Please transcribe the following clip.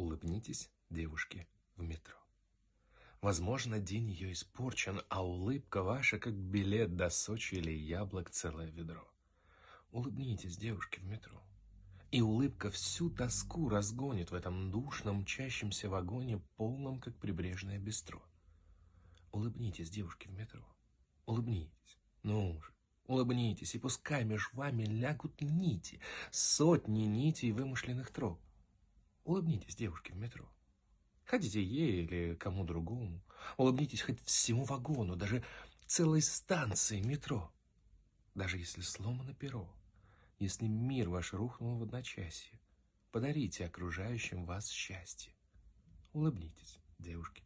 Улыбнитесь, девушке в метро. Возможно, день ее испорчен, а улыбка ваша, как билет до Сочи или яблок целое ведро. Улыбнитесь, девушке в метро. И улыбка всю тоску разгонит в этом душном, мчащемся вагоне, полном, как прибрежное бистро. Улыбнитесь, девушке в метро. Улыбнитесь. Ну же, улыбнитесь, и пускай меж вами лягут нити, сотни нитей вымышленных троп. Улыбнитесь девушке в метро. Ходите ей или кому другому. Улыбнитесь хоть всему вагону, даже целой станции метро. Даже если сломано перо, если мир ваш рухнул в одночасье, подарите окружающим вас счастье. Улыбнитесь, девушки.